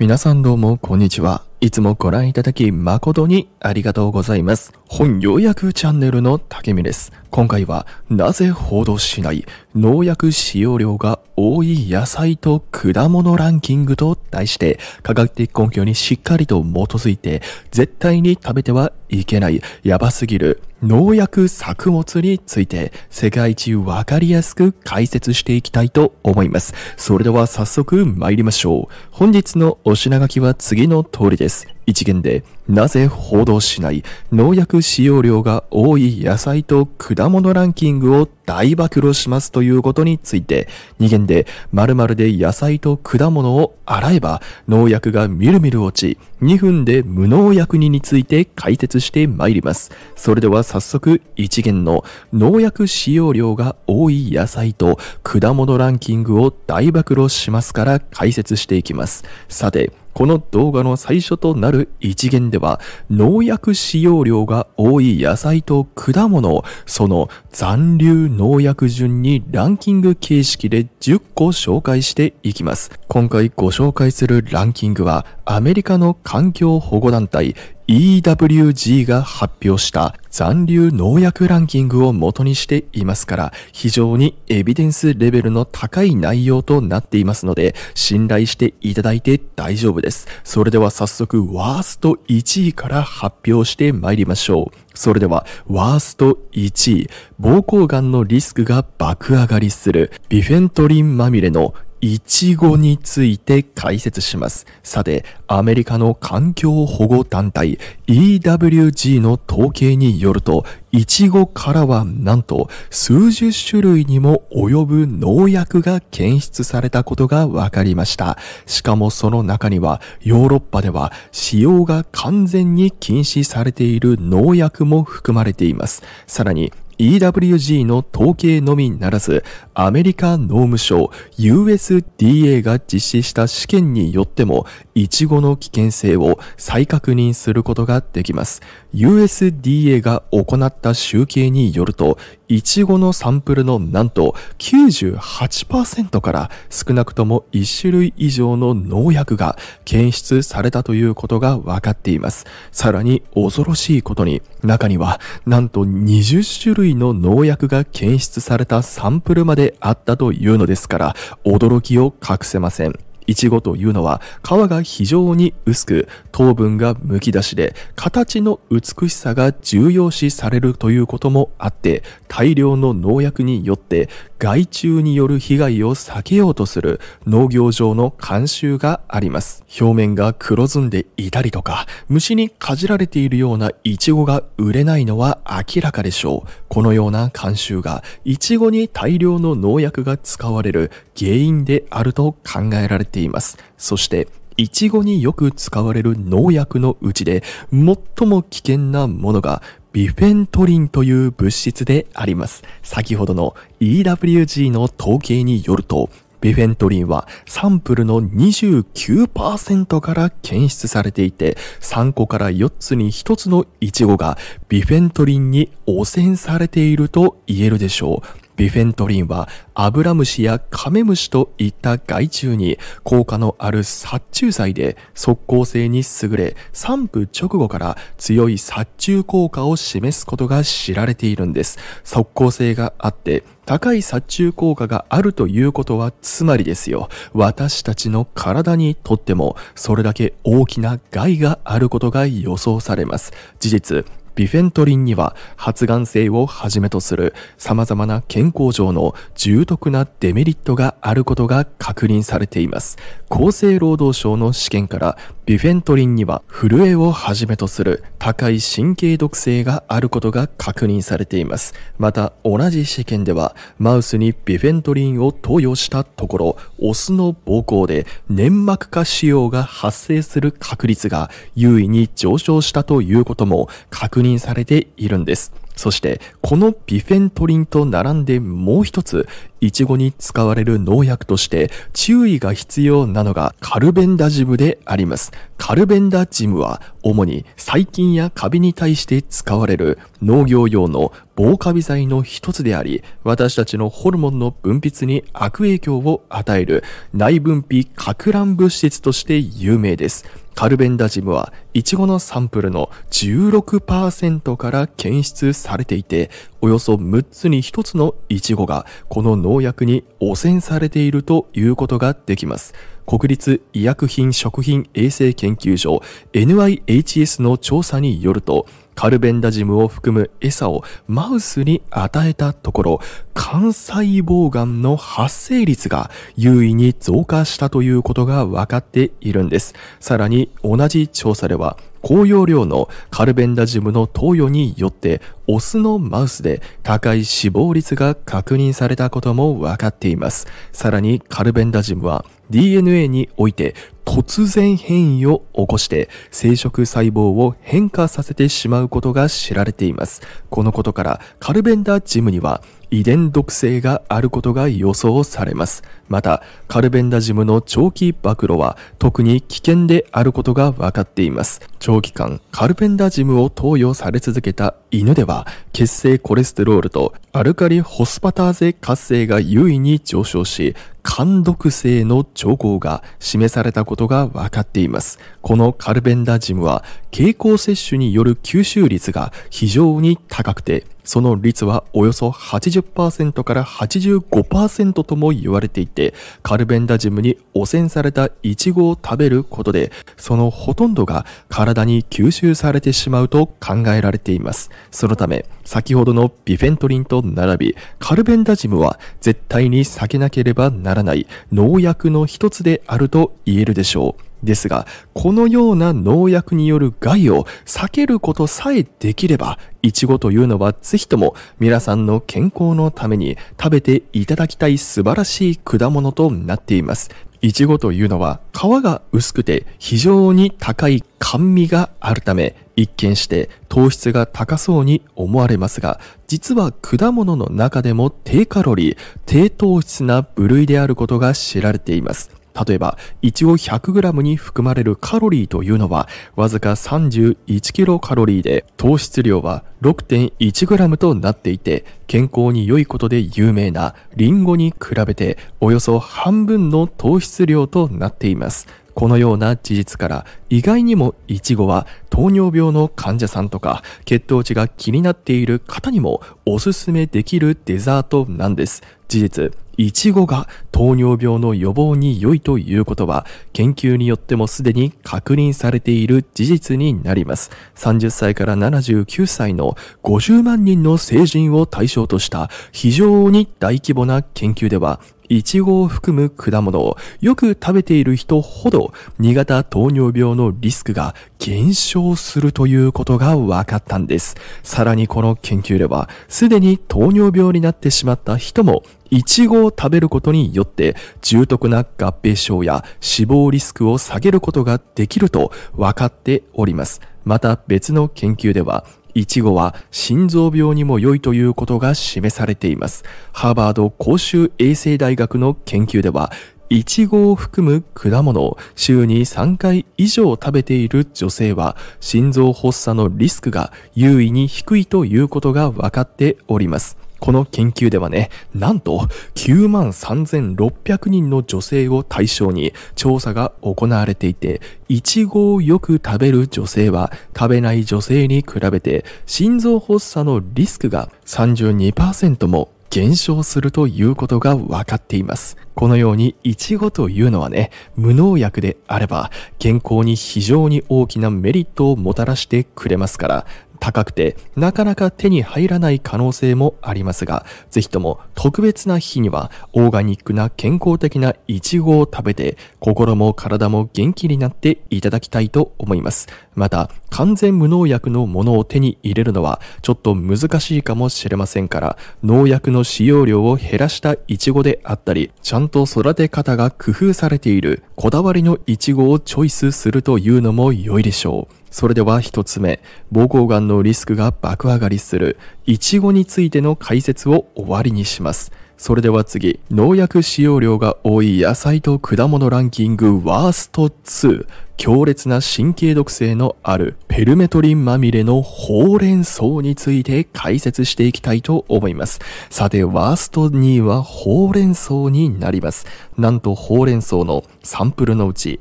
皆さんどうもこんにちは。いつもご覧いただき誠にありがとうございます。本要約チャンネルの竹見です。今回はなぜ報道しない農薬使用量が多い野菜と果物ランキングと題して科学的根拠にしっかりと基づいて絶対に食べてはいけないやばすぎる農薬作物について世界一わかりやすく解説していきたいと思います。それでは早速参りましょう。本日のお品書きは次の通りです。です一元でなぜ報道しない農薬使用量が多い野菜と果物ランキングを大暴露しますということについて2元で〇〇で野菜と果物を洗えば農薬がみるみる落ち2分で無農薬にについて解説してまいりますそれでは早速一元の農薬使用量が多い野菜と果物ランキングを大暴露しますから解説していきますさてこの動画の最初となる一元では、農薬使用量が多い野菜と果物、を、その残留農薬順にランキング形式で10個紹介していきます。今回ご紹介するランキングは、アメリカの環境保護団体、EWG が発表した残留農薬ランキングを元にしていますから、非常にエビデンスレベルの高い内容となっていますので、信頼していただいて大丈夫です。それでは早速、ワースト1位から発表して参りましょう。それでは、ワースト1位、膀胱がんのリスクが爆上がりする、ビフェントリンまみれのイチゴについて解説します。さて、アメリカの環境保護団体 EWG の統計によると、イチゴからはなんと数十種類にも及ぶ農薬が検出されたことが分かりました。しかもその中にはヨーロッパでは使用が完全に禁止されている農薬も含まれています。さらに EWG の統計のみならず、アメリカ農務省 USDA が実施した試験によっても、イチゴの危険性を再確認することができます。USDA が行った集計によると、イチゴのサンプルのなんと98%から少なくとも1種類以上の農薬が検出されたということが分かっています。さらに恐ろしいことに中にはなんと20種類の農薬が検出されたサンプルまであったというのですから驚きを隠せません。イチゴというのは皮が非常に薄く糖分がむき出しで形の美しさが重要視されるということもあって大量の農薬によって害虫による被害を避けようとする農業上の慣習があります。表面が黒ずんでいたりとか、虫にかじられているようなイチゴが売れないのは明らかでしょう。このような慣習がイチゴに大量の農薬が使われる原因であると考えられています。そして、イチゴによく使われる農薬のうちで最も危険なものがビフェントリンという物質であります。先ほどの EWG の統計によると、ビフェントリンはサンプルの29%から検出されていて、3個から4つに1つのイチゴがビフェントリンに汚染されていると言えるでしょう。ビフェントリンはアブラムシやカメムシといった害虫に効果のある殺虫剤で即効性に優れ散布直後から強い殺虫効果を示すことが知られているんです。即効性があって高い殺虫効果があるということはつまりですよ。私たちの体にとってもそれだけ大きな害があることが予想されます。事実、ビフェントリンには発がん性をはじめとする様々な健康上の重篤なデメリットがあることが確認されています。厚生労働省の試験からビフェントリンには震えをはじめとする高い神経毒性があることが確認されています。また同じ試験ではマウスにビフェントリンを投与したところ、オスの膀胱で粘膜下腫瘍が発生する確率が優位に上昇したということも確認確認されているんです。そして、このビフェントリンと並んでもう一つイチゴに使われる農薬として注意が必要なのがカルベンダジムであります。カルベンダジムは主に細菌やカビに対して使われる農業用の防カビ剤の一つであり、私たちのホルモンの分泌に悪影響を与える内分泌拡乱物質として有名です。カルベンダジムはイチゴのサンプルの16%から検出されていて、およそ6つに1つのイチゴがこの農薬に汚染されているということができます。国立医薬品食品衛生研究所 NIHS の調査によると、カルベンダジムを含む餌をマウスに与えたところ、肝細胞がんの発生率が優位に増加したということが分かっているんです。さらに同じ調査では、高容量のカルベンダジムの投与によってオスのマウスで高い死亡率が確認されたことも分かっています。さらにカルベンダジムは DNA において突然変異を起こして生殖細胞を変化させてしまうことが知られています。このことからカルベンダジムには遺伝毒性があることが予想されます。また、カルベンダジムの長期暴露は特に危険であることが分かっています。長期間、カルベンダジムを投与され続けた犬では、血清コレステロールとアルカリホスパターゼ活性が優位に上昇し、間毒性の兆候が示されたことが分かっています。このカルベンダジムは経口摂取による吸収率が非常に高くて、その率はおよそ80%から85%とも言われていて、カルベンダジムに汚染されたイチゴを食べることで、そのほとんどが体に吸収されてしまうと考えられています。そのため、先ほどのビフェントリンと並び、カルベンダジムは絶対に避けなければなならない農薬の一つであると言えるでしょう。ですが、このような農薬による害を避けることさえできれば、イチゴというのはぜひとも皆さんの健康のために食べていただきたい素晴らしい果物となっています。いちごというのは皮が薄くて非常に高い甘味があるため一見して糖質が高そうに思われますが実は果物の中でも低カロリー低糖質な部類であることが知られています例えば、いちご 100g に含まれるカロリーというのは、わずか 31kcal で、糖質量は 6.1g となっていて、健康に良いことで有名なリンゴに比べて、およそ半分の糖質量となっています。このような事実から意外にもイチゴは糖尿病の患者さんとか血糖値が気になっている方にもおすすめできるデザートなんです。事実、イチゴが糖尿病の予防に良いということは、研究によってもすでに確認されている事実になります。30歳から79歳の50万人の成人を対象とした非常に大規模な研究では、イチゴを含む果物をよく食べている人ほど、2型糖尿病のリスクが減少するということが分かったんです。さらにこの研究では、すでに糖尿病になってしまった人も、イチゴを食べることによって重篤な合併症や死亡リスクを下げることができると分かっております。また別の研究ではイチゴは心臓病にも良いということが示されています。ハーバード公衆衛生大学の研究では、イチゴを含む果物を週に3回以上食べている女性は心臓発作のリスクが優位に低いということが分かっております。この研究ではね、なんと9万3600人の女性を対象に調査が行われていて、イチゴをよく食べる女性は食べない女性に比べて心臓発作のリスクが32%も減少するということが分かっています。このようにイチゴというのはね、無農薬であれば健康に非常に大きなメリットをもたらしてくれますから、高くてなかなか手に入らない可能性もありますが、ぜひとも特別な日にはオーガニックな健康的なイチゴを食べて心も体も元気になっていただきたいと思います。また完全無農薬のものを手に入れるのはちょっと難しいかもしれませんから農薬の使用量を減らしたイチゴであったりちゃんと育て方が工夫されているこだわりのイチゴをチョイスするというのも良いでしょう。それでは1つ目、膀胱がんのリスクが爆上がりする、イチゴについての解説を終わりにします。それでは次、農薬使用量が多い野菜と果物ランキングワースト2、強烈な神経毒性のあるペルメトリンまみれのほうれん草について解説していきたいと思います。さて、ワースト2位はほうれん草になります。なんとほうれん草のサンプルのうち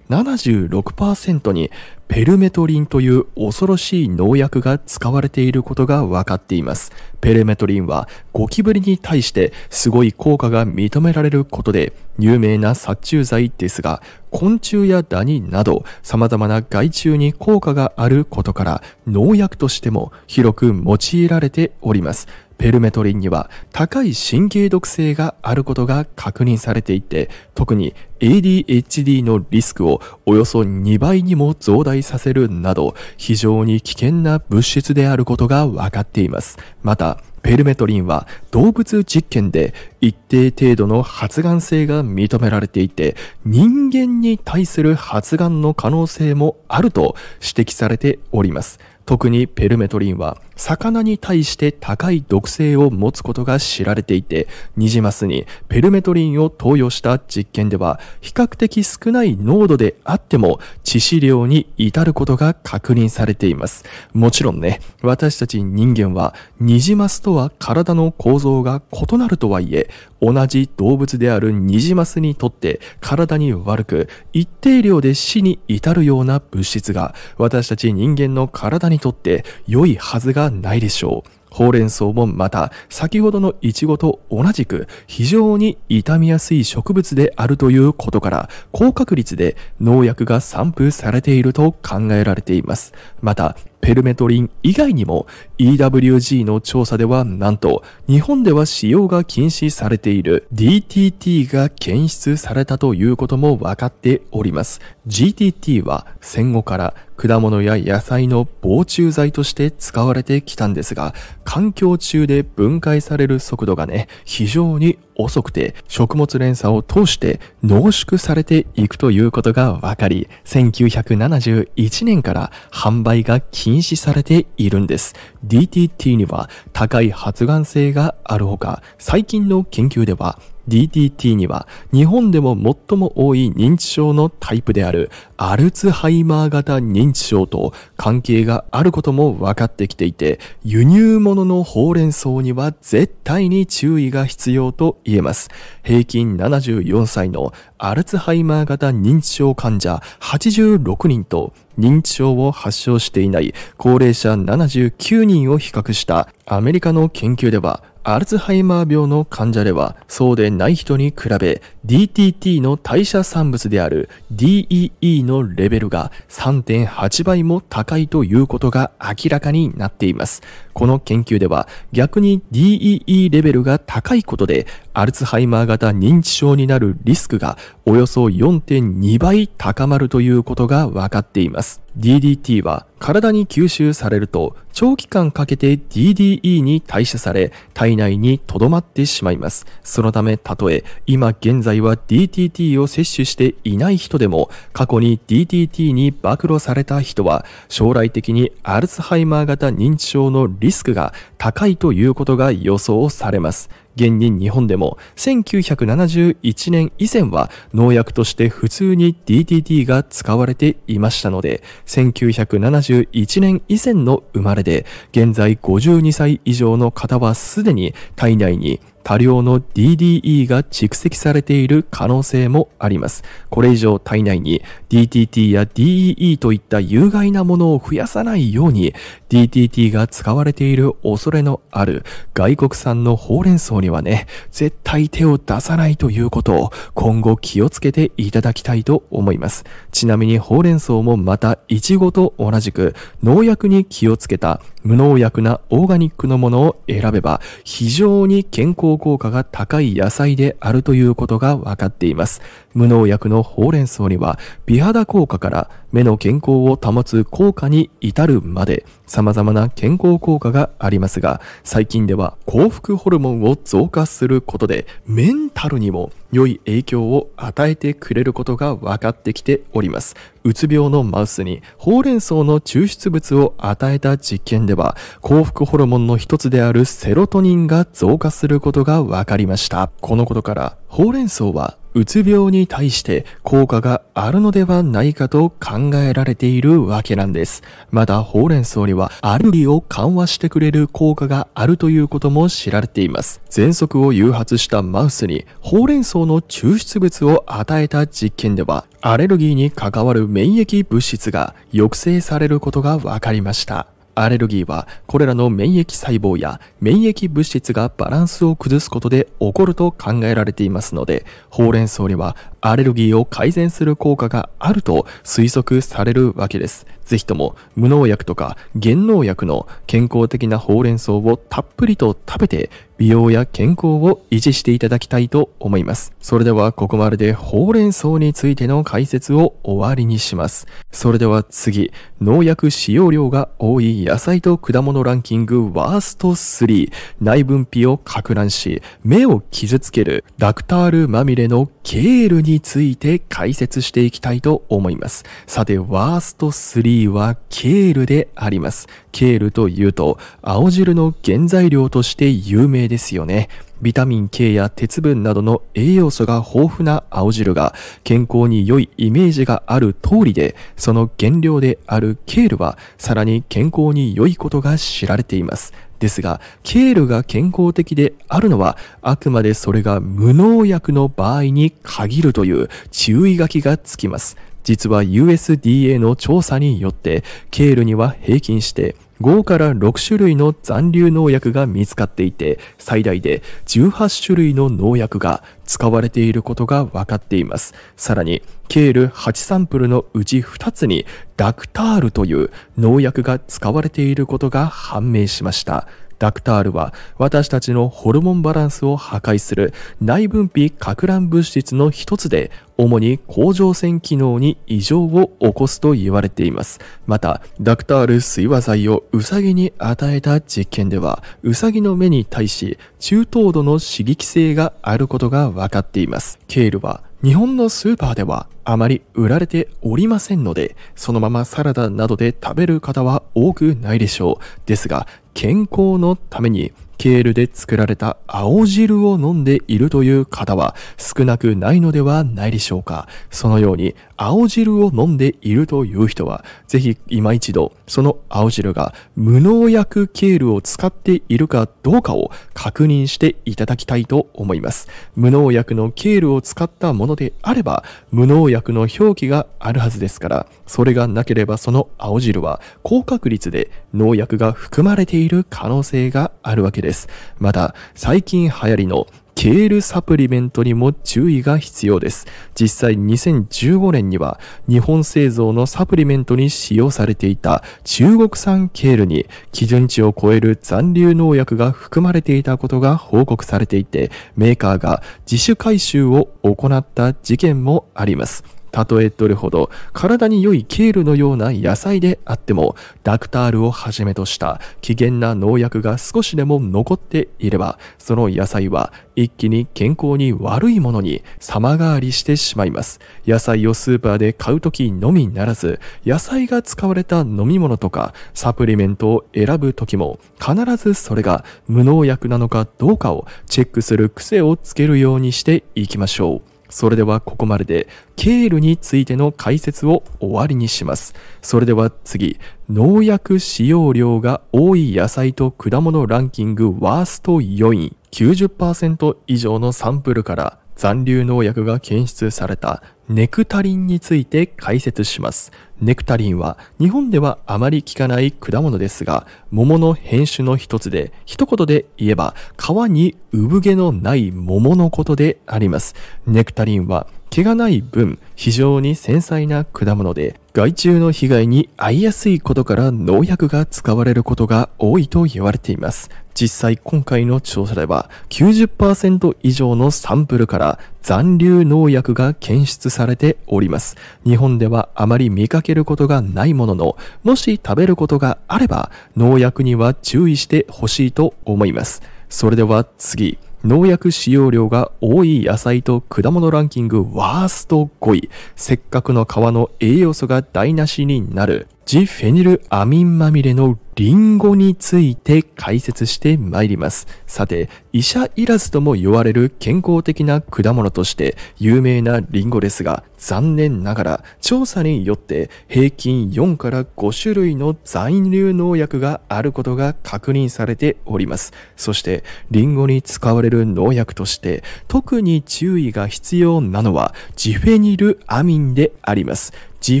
76%にペルメトリンという恐ろしい農薬が使われていることが分かっています。ペルメトリンはゴキブリに対してすごい効果が認められることで有名な殺虫剤ですが、昆虫やダニなど様々な害虫に効果があることから農薬としても広く用いられております。ペルメトリンには高い神経毒性があることが確認されていて、特に ADHD のリスクをおよそ2倍にも増大させるなど、非常に危険な物質であることが分かっています。また、ペルメトリンは動物実験で一定程度の発がん性が認められていて、人間に対する発がんの可能性もあると指摘されております。特にペルメトリンは魚に対して高い毒性を持つことが知られていて、ニジマスにペルメトリンを投与した実験では比較的少ない濃度であっても致死量に至ることが確認されています。もちろんね、私たち人間はニジマスとは体の構造が異なるとはいえ、同じ動物であるニジマスにとって体に悪く一定量で死に至るような物質が私たち人間の体にとって良いはずがないでしょう。ほうれん草もまた先ほどのイチゴと同じく非常に傷みやすい植物であるということから高確率で農薬が散布されていると考えられています。また、ペルメトリン以外にも EWG の調査ではなんと日本では使用が禁止されている DTT が検出されたということも分かっております。GTT は戦後から果物や野菜の防虫剤として使われてきたんですが、環境中で分解される速度がね、非常に遅くて食物連鎖を通して濃縮されていくということが分かり、1971年から販売が禁止されているんです。DTT には高い発がん性があるほか、最近の研究では DTT には日本でも最も多い認知症のタイプであるアルツハイマー型認知症と関係があることも分かってきていて輸入物のほうれん草には絶対に注意が必要と言えます。平均74歳のアルツハイマー型認知症患者86人と認知症を発症していない高齢者79人を比較したアメリカの研究ではアルツハイマー病の患者ではそうでない人に比べ DTT の代謝産物である DEE のレベルが3.8倍も高いということが明らかになっています。この研究では逆に DEE レベルが高いことでアルツハイマー型認知症になるリスクがおよそ4.2倍高まるということが分かっています。DDT は体に吸収されると長期間かけて DDE に代謝され、体内に留まってしまいます。そのため、たとえ今現在は DTT を摂取していない人でも、過去に DTT に暴露された人は、将来的にアルツハイマー型認知症のリスクが高いということが予想されます。現に日本でも1971年以前は農薬として普通に DDT が使われていましたので、1971年以前の生まれで、現在52歳以上の方はすでに体内に多量の DDE が蓄積されている可能性もあります。これ以上体内に DTT や DEE といった有害なものを増やさないように DTT が使われている恐れのある外国産のほうれん草にはね、絶対手を出さないということを今後気をつけていただきたいと思います。ちなみにほうれん草もまたイチゴと同じく農薬に気をつけた無農薬なオーガニックのものを選べば非常に健康燥効果が高い野菜であるということが分かっています。無農薬のほうれん草には美肌効果から目の健康を保つ効果に至るまで様々な健康効果がありますが、最近では幸福ホルモンを増加することでメンタルにも良い影響を与えてくれることが分かってきております。うつ病のマウスにほうれん草の抽出物を与えた実験では、幸福ホルモンの一つであるセロトニンが増加することが分かりました。このことから、ほうれん草はうつ病に対して効果があるのではないかと考えられているわけなんです。また、ほうれん草にはアルギを緩和してくれる効果があるということも知られています。喘息を誘発したマウスにほうれん草の抽出物を与えた実験では、アレルギーに関わる免疫物質が抑制されることが分かりました。アレルギーはこれらの免疫細胞や免疫物質がバランスを崩すことで起こると考えられていますので、ほうれん草にはアレルギーを改善する効果があると推測されるわけです。ぜひとも無農薬とか減農薬の健康的なほうれん草をたっぷりと食べて美容や健康を維持していただきたいと思います。それではここまででほうれん草についての解説を終わりにします。それでは次、農薬使用量が多い野菜と果物ランキングワースト3、内分泌を拡乱し、目を傷つけるダクタールまみれのケールについて解説していきたいと思います。さて、ワースト3はケールであります。ケールというと、青汁の原材料として有名ですよね。ビタミン K や鉄分などの栄養素が豊富な青汁が健康に良いイメージがある通りで、その原料であるケールはさらに健康に良いことが知られています。ですが、ケールが健康的であるのは、あくまでそれが無農薬の場合に限るという注意書きがつきます。実は USDA の調査によって、ケールには平均して5から6種類の残留農薬が見つかっていて、最大で18種類の農薬が使われていることが分かっています。さらに、ケール8サンプルのうち2つにダクタールという農薬が使われていることが判明しました。ダクタールは私たちのホルモンバランスを破壊する内分泌核乱物質の一つで主に甲状腺機能に異常を起こすと言われています。また、ダクタール水和剤をウサギに与えた実験では、ウサギの目に対し中等度の刺激性があることが分かっています。ケールは日本のスーパーではあまり売られておりませんので、そのままサラダなどで食べる方は多くないでしょう。ですが、健康のためにケールで作られた青汁を飲んでいるという方は少なくないのではないでしょうか。そのように青汁を飲んでいるという人は、ぜひ今一度その青汁が無農薬ケールを使っているかどうかを確認していただきたいと思います。無農薬のケールを使ったものであれば、無農薬の表記があるはずですから、それがなければその青汁は高確率で農薬が含まれている可能性があるわけです。ですまた最近流行りのケールサプリメントにも注意が必要です。実際2015年には日本製造のサプリメントに使用されていた中国産ケールに基準値を超える残留農薬が含まれていたことが報告されていてメーカーが自主回収を行った事件もあります。例えとるほど体に良いケールのような野菜であってもダクタールをはじめとした危険な農薬が少しでも残っていればその野菜は一気に健康に悪いものに様変わりしてしまいます野菜をスーパーで買う時のみならず野菜が使われた飲み物とかサプリメントを選ぶ時も必ずそれが無農薬なのかどうかをチェックする癖をつけるようにしていきましょうそれではここまでで、ケールについての解説を終わりにします。それでは次、農薬使用量が多い野菜と果物ランキングワースト4位、90%以上のサンプルから残留農薬が検出されたネクタリンについて解説します。ネクタリンは日本ではあまり効かない果物ですが、桃の変種の一つで、一言で言えば皮に産毛のない桃のことであります。ネクタリンは毛がない分非常に繊細な果物で、害虫の被害に遭いやすいことから農薬が使われることが多いと言われています。実際今回の調査では90%以上のサンプルから残留農薬が検出されております。日本ではあまり見かけることがないものの、もし食べることがあれば農薬には注意してほしいと思います。それでは次。農薬使用量が多い野菜と果物ランキングワースト5位。せっかくの皮の栄養素が台無しになる。ジフェニルアミンまみれのリンゴについて解説してまいります。さて、医者いらずとも言われる健康的な果物として有名なリンゴですが、残念ながら調査によって平均4から5種類の残留農薬があることが確認されております。そして、リンゴに使われる農薬として特に注意が必要なのはジフェニルアミンであります。ジ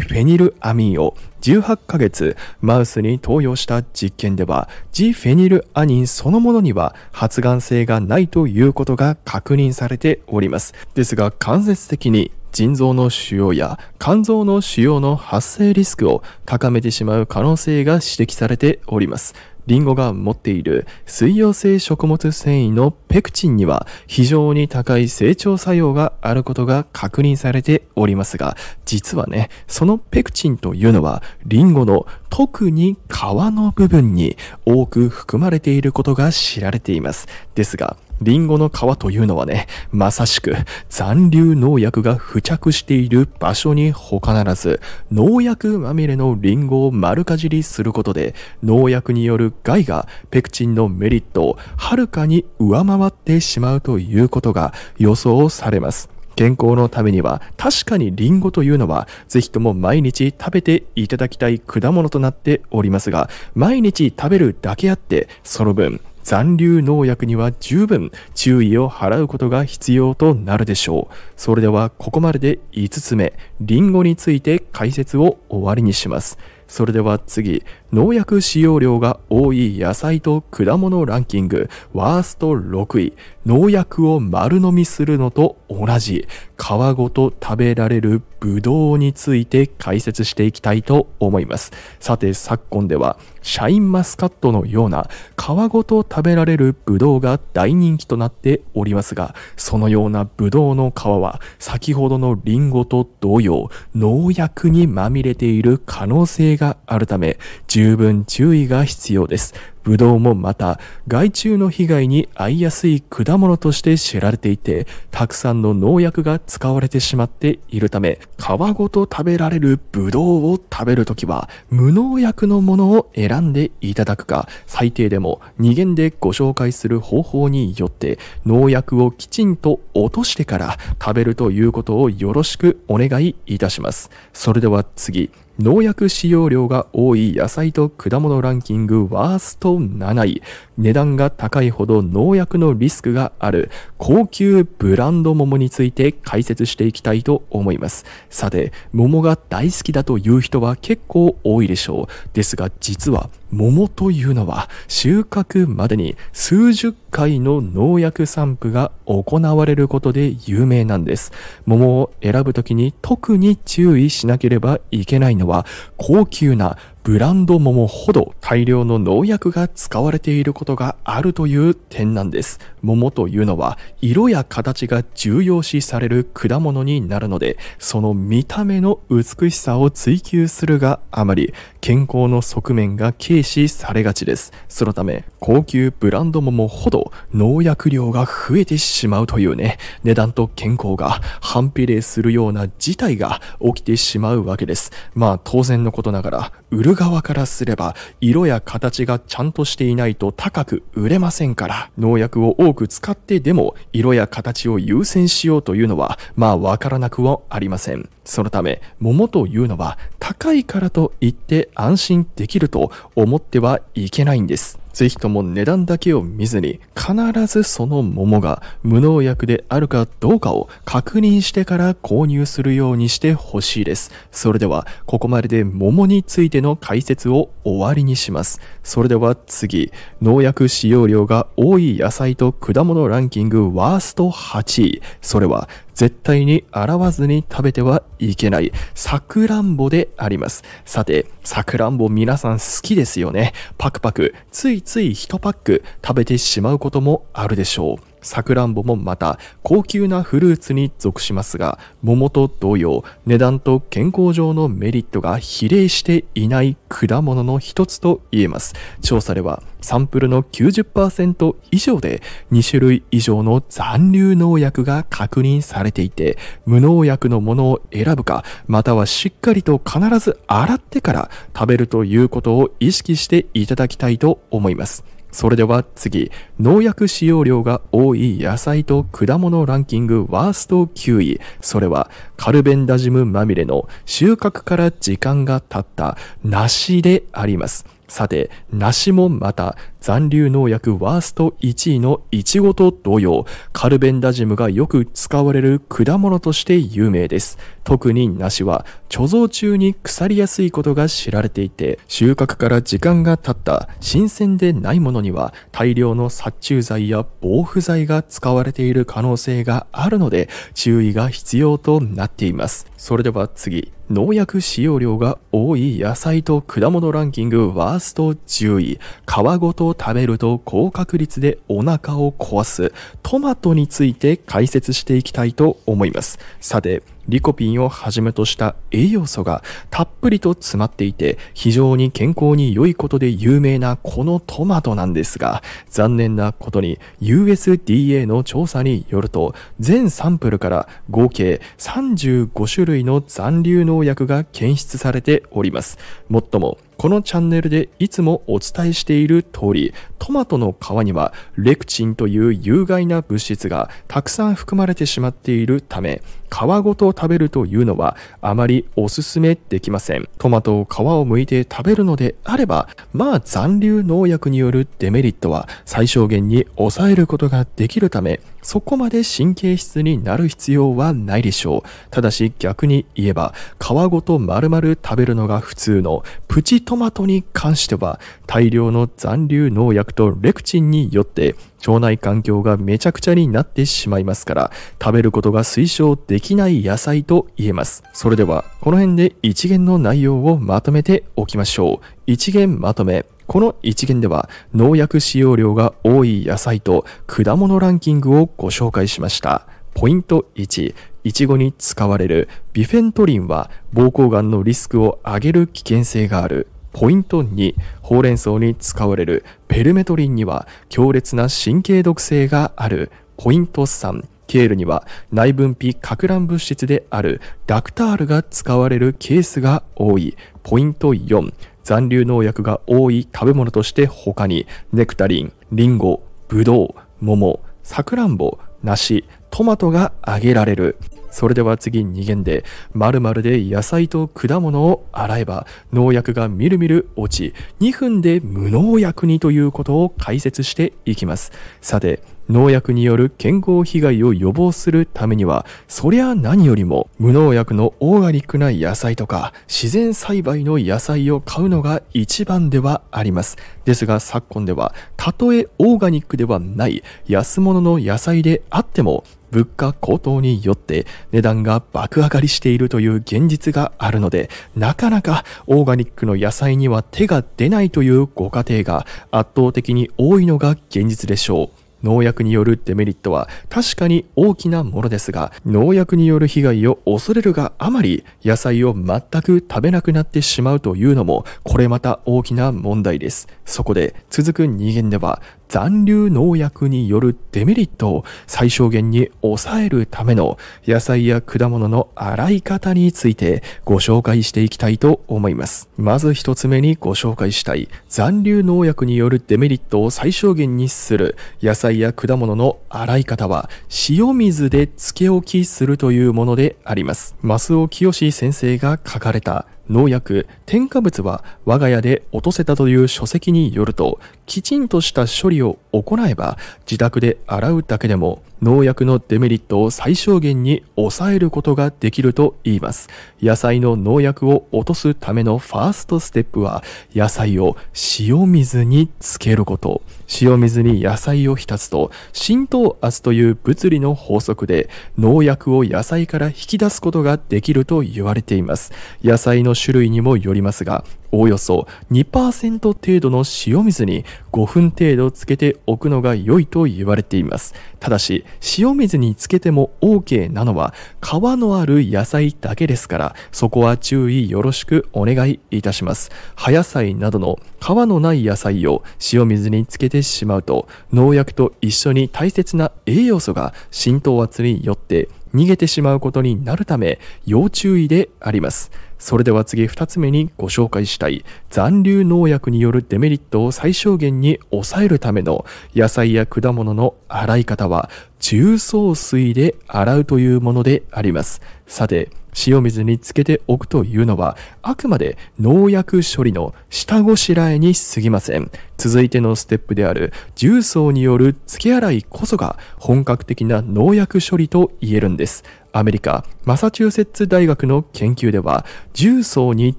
フェニルアミンを18ヶ月マウスに投与した実験では、ジフェニルアニンそのものには発がん性がないということが確認されております。ですが、間接的に腎臓の腫瘍や肝臓の腫瘍の発生リスクを高めてしまう可能性が指摘されております。リンゴが持っている水溶性食物繊維のペクチンには非常に高い成長作用があることが確認されておりますが、実はね、そのペクチンというのはリンゴの特に皮の部分に多く含まれていることが知られています。ですが、リンゴの皮というのはね、まさしく残留農薬が付着している場所に他ならず、農薬まみれのリンゴを丸かじりすることで、農薬による害がペクチンのメリットをはるかに上回ってしまうということが予想されます。健康のためには確かにリンゴというのはぜひとも毎日食べていただきたい果物となっておりますが毎日食べるだけあってその分残留農薬には十分注意を払うことが必要となるでしょう。それではここまでで5つ目、リンゴについて解説を終わりにします。それでは次、農薬使用量が多い野菜と果物ランキングワースト6位農薬を丸飲みするのと同じ皮ごと食べられるブドウについて解説していきたいと思いますさて昨今ではシャインマスカットのような皮ごと食べられるブドウが大人気となっておりますがそのようなブドウの皮は先ほどのリンゴと同様農薬にまみれている可能性があるため十分注意が必要です。ブドウもまた、害虫の被害に遭いやすい果物として知られていて、たくさんの農薬が使われてしまっているため、皮ごと食べられるブドウを食べるときは、無農薬のものを選んでいただくか、最低でも2限でご紹介する方法によって、農薬をきちんと落としてから食べるということをよろしくお願いいたします。それでは次、農薬使用量が多い野菜と果物ランキングワースト7位。値段が高いほど農薬のリスクがある高級ブランド桃について解説していきたいと思います。さて、桃が大好きだという人は結構多いでしょう。ですが実は桃というのは収穫までに数十回の農薬散布が行われることで有名なんです。桃を選ぶときに特に注意しなければいけないののは高級なブランド桃ほど大量の農薬が使われていることがあるという点なんです。桃というのは色や形が重要視される果物になるので、その見た目の美しさを追求するがあまり健康の側面が軽視されがちです。そのため高級ブランド桃ほど農薬量が増えてしまうというね、値段と健康が反比例するような事態が起きてしまうわけです。まあ当然のことながら、売る側からすれば色や形がちゃんとしていないと高く売れませんから農薬を多く使ってでも色や形を優先しようというのはまあわからなくはありませんそのため桃というのは高いからといって安心できると思ってはいけないんですぜひとも値段だけを見ずに、必ずその桃が無農薬であるかどうかを確認してから購入するようにしてほしいです。それでは、ここまでで桃についての解説を終わりにします。それでは次、農薬使用量が多い野菜と果物ランキングワースト8位。それは、絶対に洗わずに食べてはいけないさくらんぼであります。さて、さくらんぼ皆さん好きですよね。パクパク、ついつい1パック食べてしまうこともあるでしょう。さくらんぼもまた高級なフルーツに属しますが桃と同様値段と健康上のメリットが比例していない果物の一つと言えます調査ではサンプルの90%以上で2種類以上の残留農薬が確認されていて無農薬のものを選ぶかまたはしっかりと必ず洗ってから食べるということを意識していただきたいと思いますそれでは次、農薬使用量が多い野菜と果物ランキングワースト9位。それはカルベンダジムまみれの収穫から時間が経った梨であります。さて、梨もまた残留農薬ワースト1位のイチゴと同様、カルベンダジムがよく使われる果物として有名です。特に梨は貯蔵中に腐りやすいことが知られていて、収穫から時間が経った新鮮でないものには大量の殺虫剤や防腐剤が使われている可能性があるので、注意が必要となっています。それでは次、農薬使用量が多い野菜と果物ランキングワースト10位、皮ごと食べると高確率でお腹を壊すトマトについて解説していきたいと思います。さて、リコピンをはじめとした栄養素がたっぷりと詰まっていて非常に健康に良いことで有名なこのトマトなんですが残念なことに USDA の調査によると全サンプルから合計35種類の残留農薬が検出されておりますもっともこのチャンネルでいつもお伝えしている通り、トマトの皮にはレクチンという有害な物質がたくさん含まれてしまっているため、皮ごと食べるというのはあまりおすすめできません。トマトを皮を剥いて食べるのであれば、まあ残留農薬によるデメリットは最小限に抑えることができるため、そこまで神経質になる必要はないでしょう。ただし逆に言えば、皮ごと丸々食べるのが普通のプチトマトに関しては、大量の残留農薬とレクチンによって腸内環境がめちゃくちゃになってしまいますから、食べることが推奨できない野菜と言えます。それでは、この辺で一元の内容をまとめておきましょう。一元まとめ。この一元では農薬使用量が多い野菜と果物ランキングをご紹介しました。ポイント1、イチゴに使われるビフェントリンは膀胱がんのリスクを上げる危険性がある。ポイント2、ほうれん草に使われるペルメトリンには強烈な神経毒性がある。ポイント3、ケールには内分泌核乱物質であるラクタールが使われるケースが多い。ポイント4、残留農薬が多い食べ物として他にネクタリン、リンゴ、ブドウ、桃、さくらんぼ、梨、トマトが挙げられる。それでは次2限で、〇〇で野菜と果物を洗えば農薬がみるみる落ち、2分で無農薬にということを解説していきます。さて、農薬による健康被害を予防するためには、そりゃ何よりも無農薬のオーガニックな野菜とか自然栽培の野菜を買うのが一番ではあります。ですが昨今では、たとえオーガニックではない安物の野菜であっても物価高騰によって値段が爆上がりしているという現実があるので、なかなかオーガニックの野菜には手が出ないというご家庭が圧倒的に多いのが現実でしょう。農薬によるデメリットは確かに大きなものですが、農薬による被害を恐れるがあまり、野菜を全く食べなくなってしまうというのも、これまた大きな問題です。そこで、続く2限では、残留農薬によるデメリットを最小限に抑えるための野菜や果物の洗い方についてご紹介していきたいと思います。まず一つ目にご紹介したい残留農薬によるデメリットを最小限にする野菜や果物の洗い方は塩水で漬け置きするというものであります。マスオ清先生が書かれた農薬、添加物は我が家で落とせたという書籍によると、きちんとした処理を行えば自宅で洗うだけでも農薬のデメリットを最小限に抑えることができると言います。野菜の農薬を落とすためのファーストステップは、野菜を塩水につけること。塩水に野菜を浸すと、浸透圧という物理の法則で、農薬を野菜から引き出すことができると言われています。野菜の種類にもよりますが、おおよそ2%程度の塩水に5分程度つけておくのが良いと言われています。ただし、塩水につけても OK なのは皮のある野菜だけですから、そこは注意よろしくお願いいたします。葉野菜などの皮のない野菜を塩水につけてしまうと、農薬と一緒に大切な栄養素が浸透圧によって逃げてしまうことになるため要注意であります。それでは次2つ目にご紹介したい残留農薬によるデメリットを最小限に抑えるための野菜や果物の洗い方は重曹水で洗うというものであります。さて、塩水につけておくというのは、あくまで農薬処理の下ごしらえに過ぎません。続いてのステップである重曹による付け洗いこそが本格的な農薬処理と言えるんです。アメリカ、マサチューセッツ大学の研究では、重曹に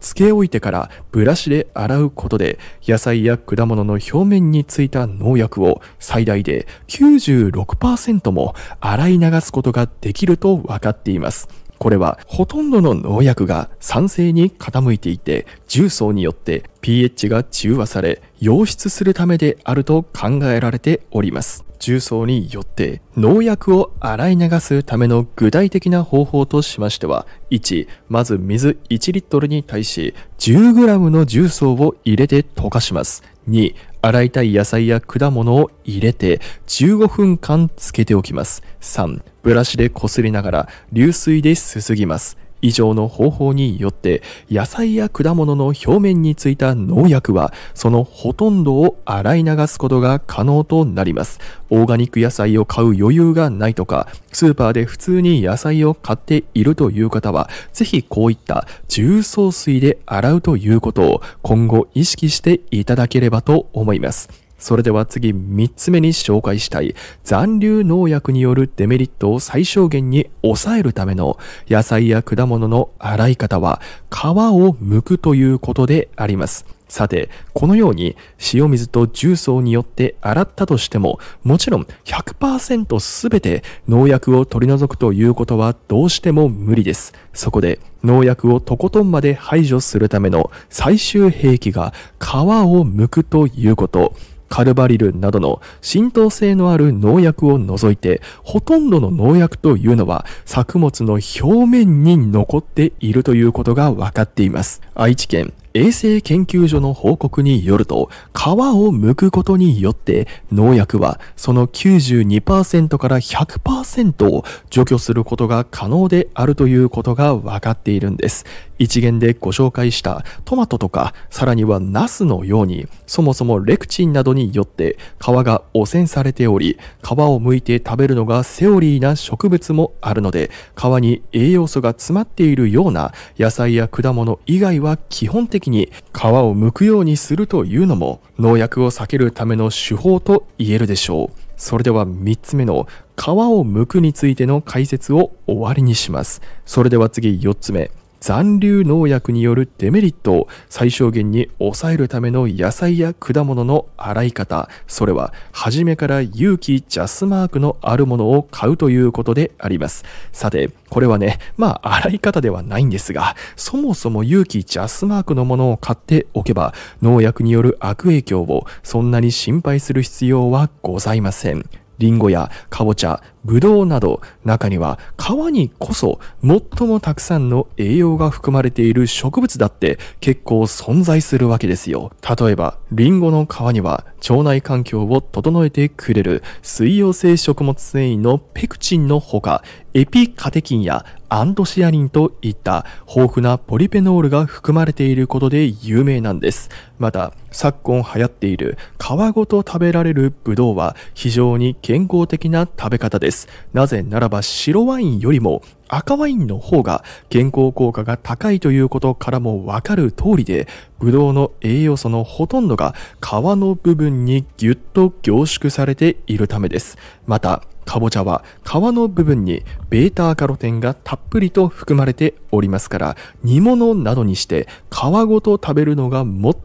つけ置いてからブラシで洗うことで、野菜や果物の表面についた農薬を最大で96%も洗い流すことができると分かっています。これはほとんどの農薬が酸性に傾いていて重曹によって pH が中和され溶出するためであると考えられております重曹によって農薬を洗い流すための具体的な方法としましては1まず水1リットルに対し 10g の重曹を入れて溶かします2洗いたい野菜や果物を入れて15分間つけておきます。3、ブラシでこすりながら流水ですすぎます。以上の方法によって野菜や果物の表面についた農薬はそのほとんどを洗い流すことが可能となります。オーガニック野菜を買う余裕がないとか、スーパーで普通に野菜を買っているという方は、ぜひこういった重曹水で洗うということを今後意識していただければと思います。それでは次3つ目に紹介したい残留農薬によるデメリットを最小限に抑えるための野菜や果物の洗い方は皮を剥くということであります。さて、このように塩水と重曹によって洗ったとしても、もちろん100%全て農薬を取り除くということはどうしても無理です。そこで農薬をとことんまで排除するための最終兵器が皮を剥くということ。カルバリルなどの浸透性のある農薬を除いて、ほとんどの農薬というのは作物の表面に残っているということが分かっています。愛知県衛生研究所の報告によると、皮を剥くことによって農薬はその92%から100%を除去することが可能であるということが分かっているんです。一元でご紹介したトマトとか、さらにはナスのように、そもそもレクチンなどによって皮が汚染されており、皮を剥いて食べるのがセオリーな植物もあるので、皮に栄養素が詰まっているような野菜や果物以外は基本的的に皮を剥くようにするというのも農薬を避けるための手法と言えるでしょう。それでは3つ目の皮を剥くについての解説を終わりにします。それでは次4つ目。残留農薬によるデメリットを最小限に抑えるための野菜や果物の洗い方それは初めから有機ジャスマークのあるものを買うということでありますさてこれはねまあ洗い方ではないんですがそもそも有機ジャスマークのものを買っておけば農薬による悪影響をそんなに心配する必要はございませんリンゴやカボチャ、ブドウなど、中には皮にこそ最もたくさんの栄養が含まれている植物だって結構存在するわけですよ。例えば、リンゴの皮には腸内環境を整えてくれる水溶性食物繊維のペクチンのほか、エピカテキンやアントシアニンといった豊富なポリペノールが含まれていることで有名なんです。また、昨今流行っている皮ごと食べられるブドウは非常に健康的な食べ方です。なぜならば白ワインよりも赤ワインの方が健康効果が高いということからもわかる通りで、ブドウの栄養素のほとんどが皮の部分にぎゅっと凝縮されているためです。また、かぼちゃは皮の部分に β カロテンがたっぷりと含まれておりますから煮物などにして皮ごと食べるのが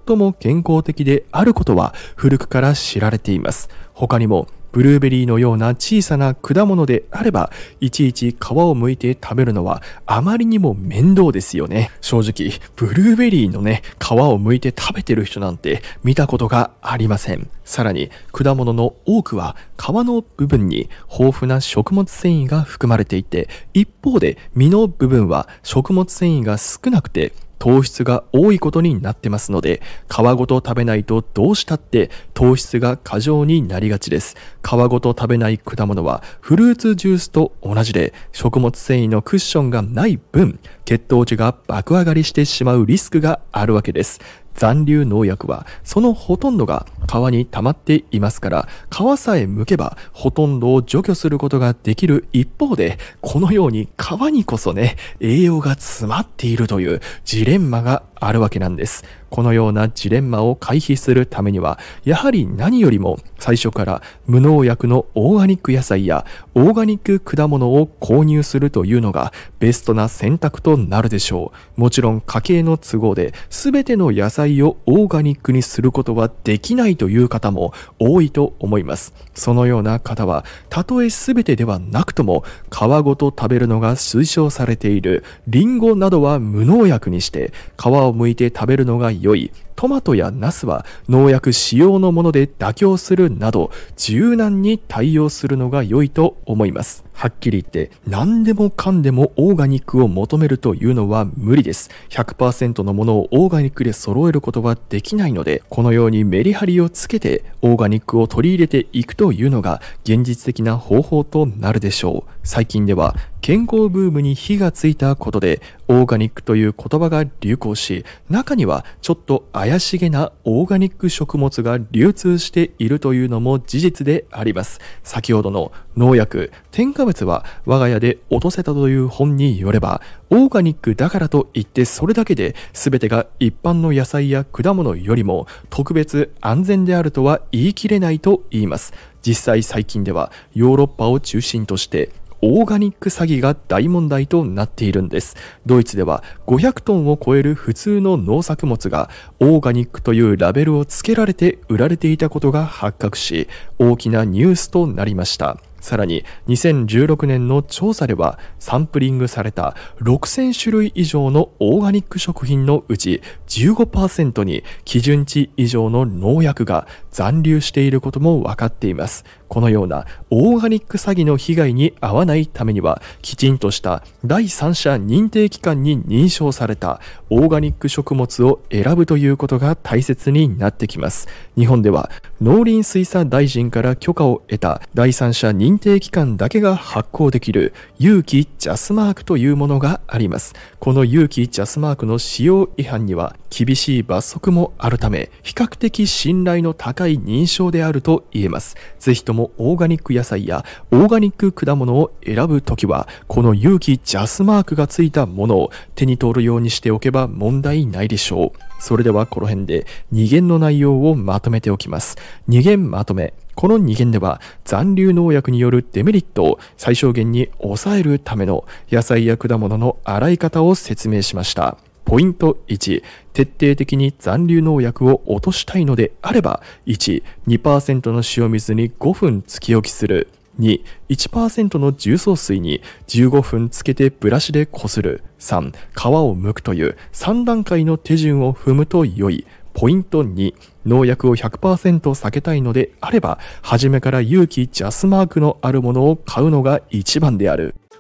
最も健康的であることは古くから知られています他にもブルーベリーのような小さな果物であれば、いちいち皮を剥いて食べるのはあまりにも面倒ですよね。正直、ブルーベリーのね、皮を剥いて食べてる人なんて見たことがありません。さらに、果物の多くは皮の部分に豊富な食物繊維が含まれていて、一方で実の部分は食物繊維が少なくて、糖質が多いことになってますので、皮ごと食べないとどうしたって糖質が過剰になりがちです。皮ごと食べない果物はフルーツジュースと同じで、食物繊維のクッションがない分、血糖値が爆上がりしてしまうリスクがあるわけです。残留農薬はそのほとんどが川に溜まっていますから川さえ向けばほとんどを除去することができる一方でこのように川にこそね栄養が詰まっているというジレンマがあるわけなんです。このようなジレンマを回避するためには、やはり何よりも最初から無農薬のオーガニック野菜やオーガニック果物を購入するというのがベストな選択となるでしょう。もちろん家計の都合で全ての野菜をオーガニックにすることはできないという方も多いと思います。そのような方は、たとえ全てではなくとも皮ごと食べるのが推奨されているリンゴなどは無農薬にして皮をを向いて食べるのが良いトマトやナスは農薬使用のもので妥協するなど柔軟に対応するのが良いと思います。はっきり言って何でもかんでもオーガニックを求めるというのは無理です。100%のものをオーガニックで揃えることはできないので、このようにメリハリをつけてオーガニックを取り入れていくというのが現実的な方法となるでしょう。最近では健康ブームに火がついたことでオーガニックという言葉が流行し、中にはちょっと怪怪しげなオーガニック食物が流通しているというのも事実であります。先ほどの農薬、添加物は我が家で落とせたという本によれば、オーガニックだからといってそれだけで全てが一般の野菜や果物よりも特別安全であるとは言い切れないと言います。実際最近ではヨーロッパを中心としてオーガニック詐欺が大問題となっているんですドイツでは500トンを超える普通の農作物がオーガニックというラベルを付けられて売られていたことが発覚し大きなニュースとなりましたさらに2016年の調査ではサンプリングされた6000種類以上のオーガニック食品のうち15%に基準値以上の農薬が残留していることも分かっています。このようなオーガニック詐欺の被害に遭わないためには、きちんとした第三者認定機関に認証されたオーガニック食物を選ぶということが大切になってきます。日本では農林水産大臣から許可を得た第三者認定機関だけが発行できる有機ジャスマークというものがあります。この有機ジャスマークの使用違反には厳しい罰則もあるため、比較的信頼の高い認証であると言えます。ぜひともオーガニック野菜やオーガニック果物を選ぶときは、この有機ジャスマークがついたものを手に取るようにしておけば問題ないでしょう。それではこの辺で2弦の内容をまとめておきます。2限まとめ。この2限では残留農薬によるデメリットを最小限に抑えるための野菜や果物の洗い方を説明しました。ポイント1、徹底的に残留農薬を落としたいのであれば、1、2%の塩水に5分つき置きする。2、1%の重曹水に15分つけてブラシでこする。3、皮を剥くという3段階の手順を踏むと良い。ポイント2、農薬を100%避けたいのであれば、初めから勇気ジャスマークのあるものを買うのが一番である。